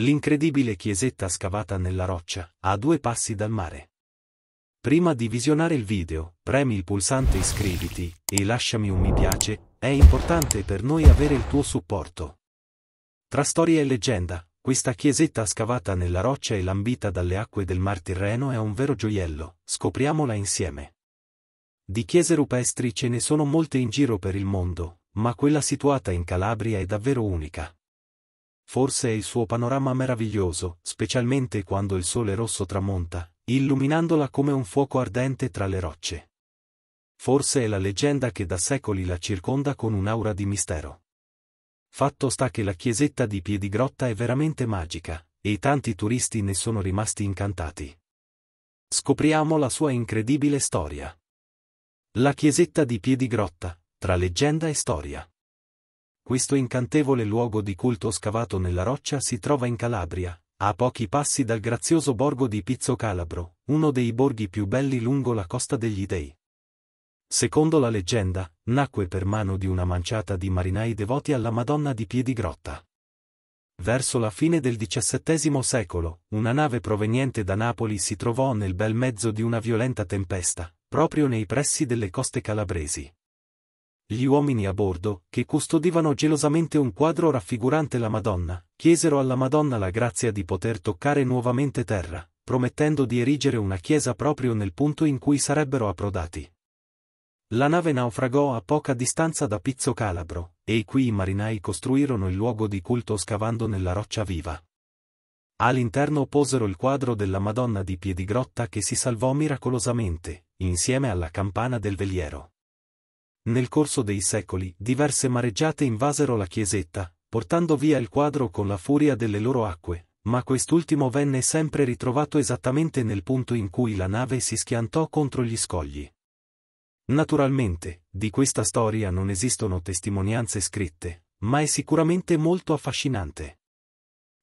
L'incredibile chiesetta scavata nella roccia, a due passi dal mare. Prima di visionare il video, premi il pulsante iscriviti e lasciami un mi piace, è importante per noi avere il tuo supporto. Tra storia e leggenda, questa chiesetta scavata nella roccia e lambita dalle acque del Mar Tirreno è un vero gioiello, scopriamola insieme. Di chiese rupestri ce ne sono molte in giro per il mondo, ma quella situata in Calabria è davvero unica forse è il suo panorama meraviglioso, specialmente quando il sole rosso tramonta, illuminandola come un fuoco ardente tra le rocce. Forse è la leggenda che da secoli la circonda con un'aura di mistero. Fatto sta che la chiesetta di Piedigrotta è veramente magica, e tanti turisti ne sono rimasti incantati. Scopriamo la sua incredibile storia. La chiesetta di Piedigrotta, tra leggenda e storia. Questo incantevole luogo di culto scavato nella roccia si trova in Calabria, a pochi passi dal grazioso borgo di Pizzo Calabro, uno dei borghi più belli lungo la costa degli dei. Secondo la leggenda, nacque per mano di una manciata di marinai devoti alla Madonna di Piedigrotta. Verso la fine del XVII secolo, una nave proveniente da Napoli si trovò nel bel mezzo di una violenta tempesta, proprio nei pressi delle coste calabresi. Gli uomini a bordo, che custodivano gelosamente un quadro raffigurante la Madonna, chiesero alla Madonna la grazia di poter toccare nuovamente terra, promettendo di erigere una chiesa proprio nel punto in cui sarebbero approdati. La nave naufragò a poca distanza da Pizzo Calabro, e qui i marinai costruirono il luogo di culto scavando nella roccia viva. All'interno posero il quadro della Madonna di Piedigrotta che si salvò miracolosamente, insieme alla campana del veliero. Nel corso dei secoli, diverse mareggiate invasero la chiesetta, portando via il quadro con la furia delle loro acque, ma quest'ultimo venne sempre ritrovato esattamente nel punto in cui la nave si schiantò contro gli scogli. Naturalmente, di questa storia non esistono testimonianze scritte, ma è sicuramente molto affascinante.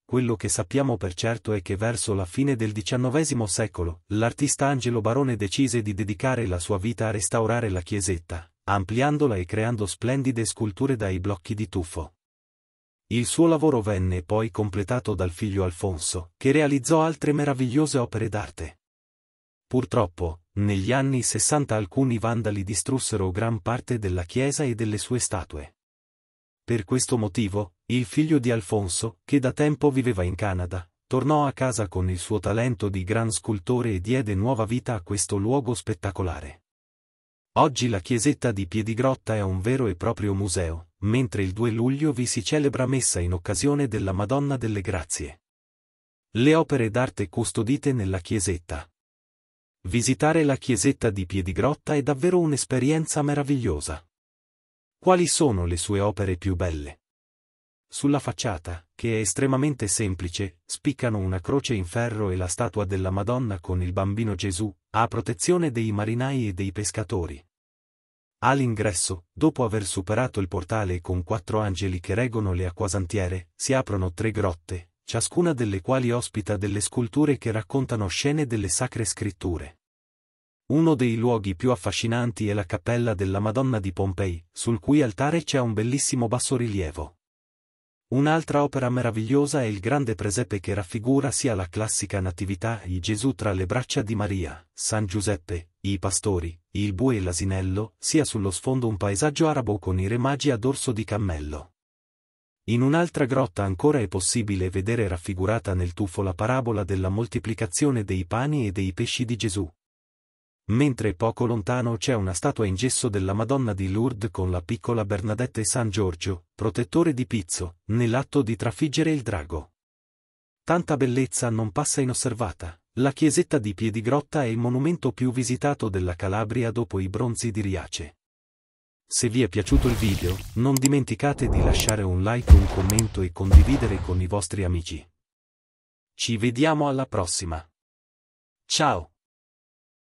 Quello che sappiamo per certo è che verso la fine del XIX secolo, l'artista Angelo Barone decise di dedicare la sua vita a restaurare la chiesetta, ampliandola e creando splendide sculture dai blocchi di tuffo. Il suo lavoro venne poi completato dal figlio Alfonso, che realizzò altre meravigliose opere d'arte. Purtroppo, negli anni Sessanta alcuni vandali distrussero gran parte della chiesa e delle sue statue. Per questo motivo, il figlio di Alfonso, che da tempo viveva in Canada, tornò a casa con il suo talento di gran scultore e diede nuova vita a questo luogo spettacolare. Oggi la chiesetta di Piedigrotta è un vero e proprio museo, mentre il 2 luglio vi si celebra messa in occasione della Madonna delle Grazie. Le opere d'arte custodite nella chiesetta. Visitare la chiesetta di Piedigrotta è davvero un'esperienza meravigliosa. Quali sono le sue opere più belle? Sulla facciata, che è estremamente semplice, spiccano una croce in ferro e la statua della Madonna con il bambino Gesù, a protezione dei marinai e dei pescatori. All'ingresso, dopo aver superato il portale con quattro angeli che reggono le acquasantiere, si aprono tre grotte, ciascuna delle quali ospita delle sculture che raccontano scene delle sacre scritture. Uno dei luoghi più affascinanti è la cappella della Madonna di Pompei, sul cui altare c'è un bellissimo bassorilievo. Un'altra opera meravigliosa è il grande presepe che raffigura sia la classica Natività e Gesù tra le braccia di Maria, San Giuseppe, i pastori, il bue e l'asinello, sia sullo sfondo un paesaggio arabo con i re magi a dorso di cammello. In un'altra grotta ancora è possibile vedere raffigurata nel tuffo la parabola della moltiplicazione dei pani e dei pesci di Gesù. Mentre poco lontano c'è una statua in gesso della Madonna di Lourdes con la piccola Bernadette e San Giorgio, protettore di Pizzo, nell'atto di trafiggere il drago. Tanta bellezza non passa inosservata. La chiesetta di Piedigrotta è il monumento più visitato della Calabria dopo i bronzi di Riace. Se vi è piaciuto il video, non dimenticate di lasciare un like, un commento e condividere con i vostri amici. Ci vediamo alla prossima. Ciao!